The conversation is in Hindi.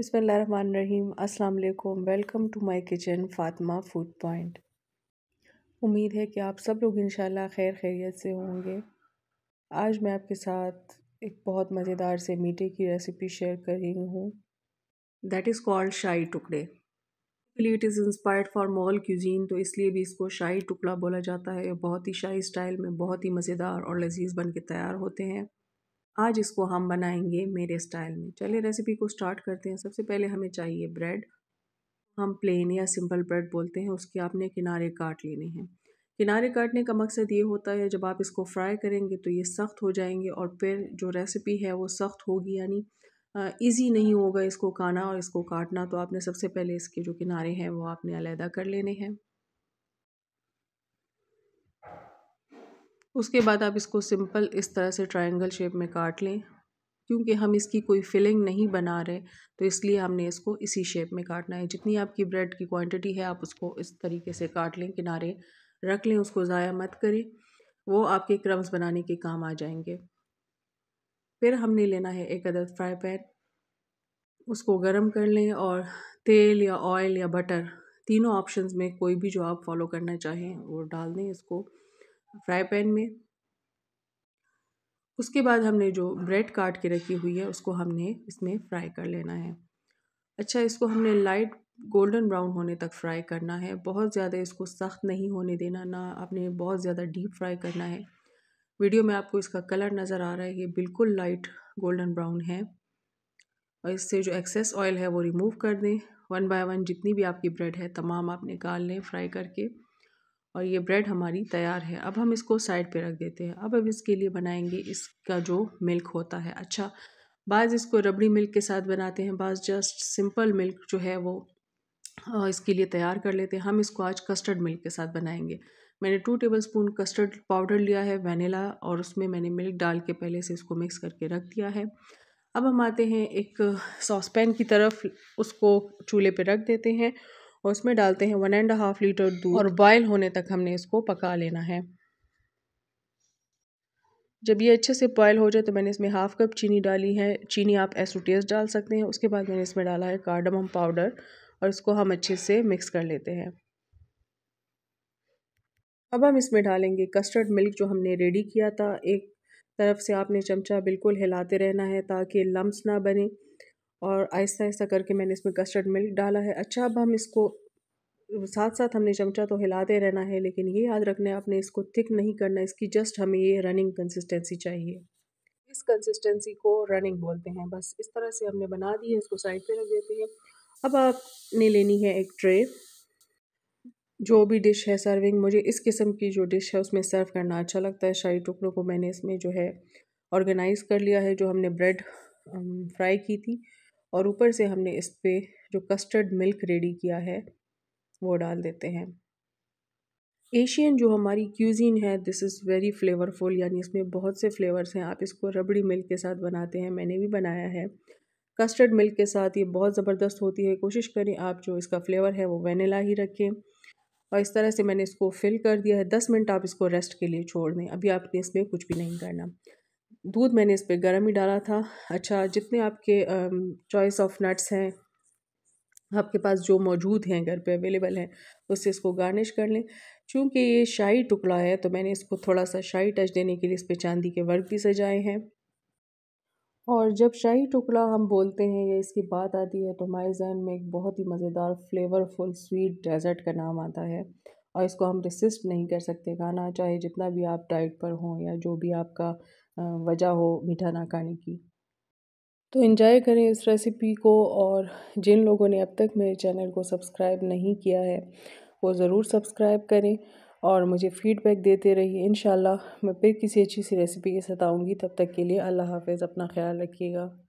अस्सलाम वालेकुम welcome to my kitchen Fatima food point उम्मीद है कि आप सब लोग इन खैर खैरियत से होंगे आज मैं आपके साथ एक बहुत मज़ेदार से मीठे की रेसिपी शेयर कर रही हूँ that is called shahi tukde it is inspired for mall cuisine तो इसलिए भी इसको शाही टुकड़ा बोला जाता है बहुत ही शाही स्टाइल में बहुत ही मज़ेदार और लजीज बन के तैयार होते हैं आज इसको हम बनाएंगे मेरे स्टाइल में चलिए रेसिपी को स्टार्ट करते हैं सबसे पहले हमें चाहिए ब्रेड हम प्लेन या सिंपल ब्रेड बोलते हैं उसके आपने किनारे काट लेने हैं किनारे काटने का मकसद ये होता है जब आप इसको फ्राई करेंगे तो ये सख्त हो जाएंगे और फिर जो रेसिपी है वो सख्त होगी यानी ईजी नहीं होगा इसको खाना और इसको काटना तो आपने सबसे पहले इसके जो किनारे हैं वो आपने अलहदा कर लेने हैं उसके बाद आप इसको सिंपल इस तरह से ट्रायंगल शेप में काट लें क्योंकि हम इसकी कोई फिलिंग नहीं बना रहे तो इसलिए हमने इसको इसी शेप में काटना है जितनी आपकी ब्रेड की क्वांटिटी है आप उसको इस तरीके से काट लें किनारे रख लें उसको ज़ाया मत करें वो आपके क्रम्स बनाने के काम आ जाएंगे फिर हमने लेना है एक अदद फ्राई पैन उसको गर्म कर लें और तेल या ऑयल या बटर तीनों ऑप्शंस में कोई भी जो आप फॉलो करना चाहें वो डाल दें इसको फ्राई पैन में उसके बाद हमने जो ब्रेड काट के रखी हुई है उसको हमने इसमें फ्राई कर लेना है अच्छा इसको हमने लाइट गोल्डन ब्राउन होने तक फ्राई करना है बहुत ज़्यादा इसको सख्त नहीं होने देना ना आपने बहुत ज़्यादा डीप फ्राई करना है वीडियो में आपको इसका कलर नज़र आ रहा है ये बिल्कुल लाइट गोल्डन ब्राउन है और इससे जो एक्सेस ऑयल है वो रिमूव कर दें वन बाय वन जितनी भी आपकी ब्रेड है तमाम आप निकाल लें फ्राई करके और ये ब्रेड हमारी तैयार है अब हम इसको साइड पे रख देते हैं अब हम इसके लिए बनाएंगे इसका जो मिल्क होता है अच्छा बाज़ इसको रबड़ी मिल्क के साथ बनाते हैं बाज़ जस्ट सिंपल मिल्क जो है वो इसके लिए तैयार कर लेते हैं हम इसको आज कस्टर्ड मिल्क के साथ बनाएंगे मैंने two tablespoon custard powder लिया है वेनिला और उसमें मैंने मिल्क डाल के पहले से इसको मिक्स करके रख दिया है अब हम आते हैं एक सॉस पैन की तरफ उसको चूल्हे पे रख देते हैं और उसमें डालते हैं वन एंड हाफ लीटर दूध और बॉयल होने तक हमने इसको पका लेना है जब ये अच्छे से बॉयल हो जाए तो मैंने इसमें हाफ़ कप चीनी डाली है चीनी आप एसोटेस डाल सकते हैं उसके बाद मैंने इसमें डाला है कार्डमम पाउडर और इसको हम अच्छे से मिक्स कर लेते हैं अब हम इसमें डालेंगे कस्टर्ड मिल्क जो हमने रेडी किया था एक तरफ से आपने चमचा बिल्कुल हिलाते रहना है ताकि लम्स ना बने और आहिस्ता आहिस्ता करके मैंने इसमें कस्टर्ड मिल्क डाला है अच्छा अब हम इसको साथ साथ हमने चमचा तो हिलाते रहना है लेकिन ये याद रखना है आपने इसको थिक नहीं करना इसकी जस्ट हमें ये रनिंग कंसिस्टेंसी चाहिए इस कंसिस्टेंसी को रनिंग बोलते हैं बस इस तरह से हमने बना दी है इसको साइड पे रख देते हैं अब आपने लेनी है एक ट्रे जो भी डिश है सर्विंग मुझे इस किस्म की जो डिश है उसमें सर्व करना अच्छा लगता है शाही टुकड़ों को मैंने इसमें जो है ऑर्गेनाइज़ कर लिया है जो हमने ब्रेड फ्राई की थी और ऊपर से हमने इस पर जो कस्टर्ड मिल्क रेडी किया है वो डाल देते हैं एशियन जो हमारी क्यूजीन है दिस इज़ वेरी फ्लेवरफुल यानी इसमें बहुत से फ्लेवर्स हैं आप इसको रबड़ी मिल्क के साथ बनाते हैं मैंने भी बनाया है कस्टर्ड मिल्क के साथ ये बहुत ज़बरदस्त होती है कोशिश करें आप जो इसका फ्लेवर है वो वेनिला ही रखें और इस तरह से मैंने इसको फिल कर दिया है दस मिनट आप इसको रेस्ट के लिए छोड़ दें अभी आपने इसमें कुछ भी नहीं करना दूध मैंने इस पर गर्म ही डाला था अच्छा जितने आपके चॉइस ऑफ नट्स हैं आपके पास जो मौजूद हैं घर पे अवेलेबल हैं उससे इसको गार्निश कर लें चूँकि ये शाही टुकड़ा है तो मैंने इसको थोड़ा सा शाही टच देने के लिए इस पर चांदी के वर्क भी सजाए हैं और जब शाही टुकड़ा हम बोलते हैं या इसकी बात आती है तो हमारे जहन में एक बहुत ही मज़ेदार फ्लेवरफुल स्वीट डेजर्ट का नाम आता है और इसको हम रिसिस्ट नहीं कर सकते खाना चाहे जितना भी आप डाइट पर हों या जो भी आपका वजह हो मीठा ना खाने की तो इन्जॉय करें इस रेसिपी को और जिन लोगों ने अब तक मेरे चैनल को सब्सक्राइब नहीं किया है वो ज़रूर सब्सक्राइब करें और मुझे फीडबैक देते रहिए इन मैं फिर किसी अच्छी सी रेसिपी के साथ आऊँगी तब तक के लिए अल्लाह हाफ़ अपना ख्याल रखिएगा